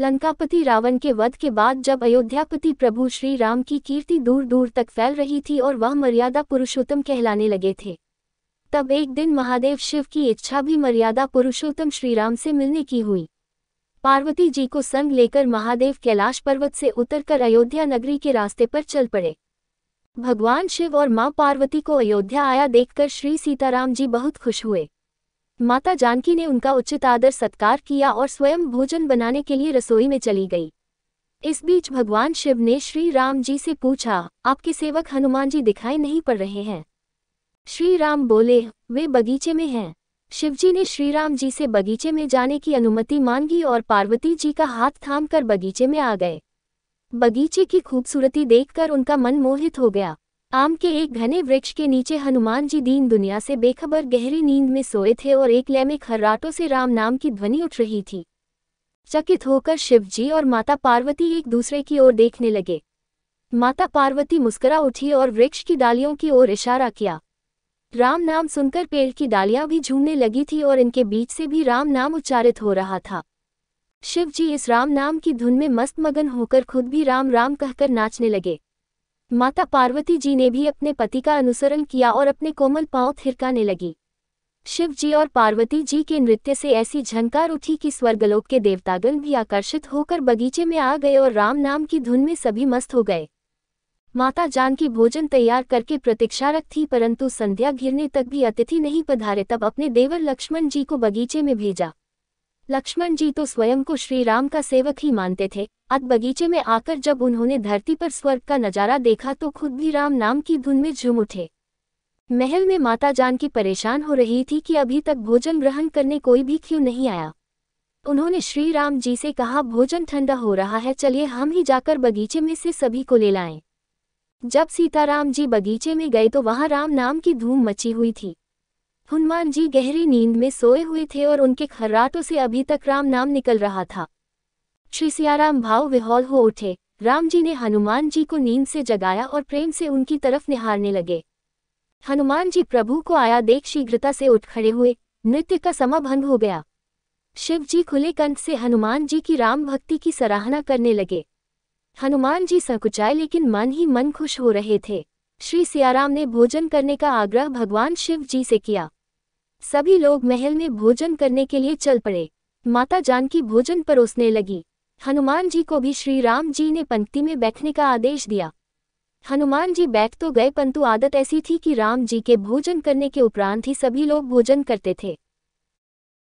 लंकापति रावण के वध के बाद जब अयोध्यापति प्रभु श्री राम की कीर्ति दूर दूर तक फैल रही थी और वह मर्यादा पुरुषोत्तम कहलाने लगे थे तब एक दिन महादेव शिव की इच्छा भी मर्यादा पुरुषोत्तम श्रीराम से मिलने की हुई पार्वती जी को संग लेकर महादेव कैलाश पर्वत से उतरकर अयोध्या नगरी के रास्ते पर चल पड़े भगवान शिव और मां पार्वती को अयोध्या आया देखकर श्री सीताराम जी बहुत खुश हुए माता जानकी ने उनका उचित आदर सत्कार किया और स्वयं भोजन बनाने के लिए रसोई में चली गई इस बीच भगवान शिव ने श्री राम जी से पूछा आपके सेवक हनुमान जी दिखाई नहीं पड़ रहे हैं श्री राम बोले वे बगीचे में हैं शिवजी ने श्री राम जी से बगीचे में जाने की अनुमति मांगी और पार्वती जी का हाथ थाम कर बगीचे में आ गए बगीचे की खूबसूरती देखकर उनका मन मोहित हो गया आम के एक घने वृक्ष के नीचे हनुमान जी दीन दुनिया से बेखबर गहरी नींद में सोए थे और एक लय में खर्राटों से राम नाम की ध्वनि उठ रही थी चकित होकर शिवजी और माता पार्वती एक दूसरे की ओर देखने लगे माता पार्वती मुस्करा उठी और वृक्ष की डालियों की ओर इशारा किया राम नाम सुनकर पेड़ की डालियां भी झूमने लगी थी और इनके बीच से भी राम नाम उच्चारित हो रहा था शिव जी इस राम नाम की धुन में मस्त मगन होकर खुद भी राम राम कहकर नाचने लगे माता पार्वती जी ने भी अपने पति का अनुसरण किया और अपने कोमल पांव थिरकाने लगी शिव जी और पार्वती जी के नृत्य से ऐसी झंकार उठी कि स्वर्गलोक के देवतागण भी आकर्षित होकर बगीचे में आ गए और राम नाम की धुन में सभी मस्त हो गए माता जानकी भोजन तैयार करके प्रतीक्षारत थी परंतु संध्या घिरने तक भी अतिथि नहीं पधारे तब अपने देवर लक्ष्मण जी को बगीचे में भेजा लक्ष्मण जी तो स्वयं को श्री राम का सेवक ही मानते थे अत बगीचे में आकर जब उन्होंने धरती पर स्वर्ग का नज़ारा देखा तो खुद भी राम नाम की धुन में झूम उठे महल में माता जानकी परेशान हो रही थी कि अभी तक भोजन ग्रहण करने कोई भी क्यों नहीं आया उन्होंने श्री राम जी से कहा भोजन ठंडा हो रहा है चलिए हम ही जाकर बगीचे में से सभी को ले लाएं। जब सीताराम जी बगीचे में गए तो वहां राम नाम की धूम मची हुई थी हनुमान जी गहरी नींद में सोए हुए थे और उनके खर्राटों से अभी तक राम नाम निकल रहा था श्री सियाराम भाव विहौल हो उठे राम जी ने हनुमान जी को नींद से जगाया और प्रेम से उनकी तरफ निहारने लगे हनुमान जी प्रभु को आया देख शीघ्रता से उठ खड़े हुए नृत्य का समा भंग हो गया शिव जी खुले कंठ से हनुमान जी की राम भक्ति की सराहना करने लगे हनुमान जी संकुचाए लेकिन मन ही मन खुश हो रहे थे श्री सियाराम ने भोजन करने का आग्रह भगवान शिव जी से किया सभी लोग महल में भोजन करने के लिए चल पड़े माता जानकी भोजन परोसने लगी हनुमान जी को भी श्री राम जी ने पंक्ति में बैठने का आदेश दिया हनुमान जी बैठ तो गए परंतु आदत ऐसी थी कि राम जी के भोजन करने के उपरांत ही सभी लोग भोजन करते थे